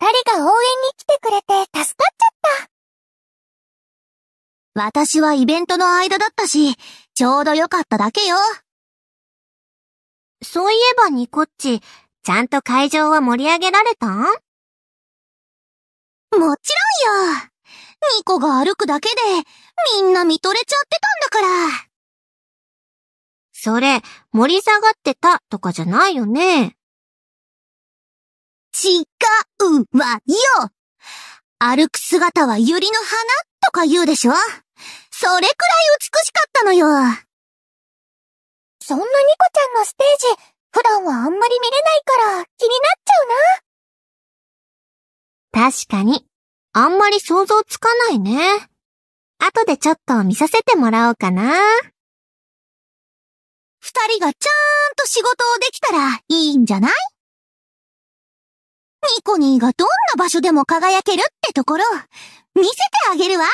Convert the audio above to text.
二人が応援に来てくれて助かっちゃった。私はイベントの間だったし、ちょうどよかっただけよ。そういえばニコッチ、ちゃんと会場は盛り上げられたんもちろんよ。ニコが歩くだけで、みんな見とれちゃってたんだから。それ、盛り下がってたとかじゃないよね。違うわよ歩く姿は百合の花とか言うでしょそれくらい美しかったのよ。そんなニコちゃんのステージ、普段はあんまり見れないから気になっちゃうな。確かに、あんまり想像つかないね。後でちょっと見させてもらおうかな。二人がちゃーんと仕事をできたらいいんじゃないコニーがどんな場所でも輝けるってところ、見せてあげるわ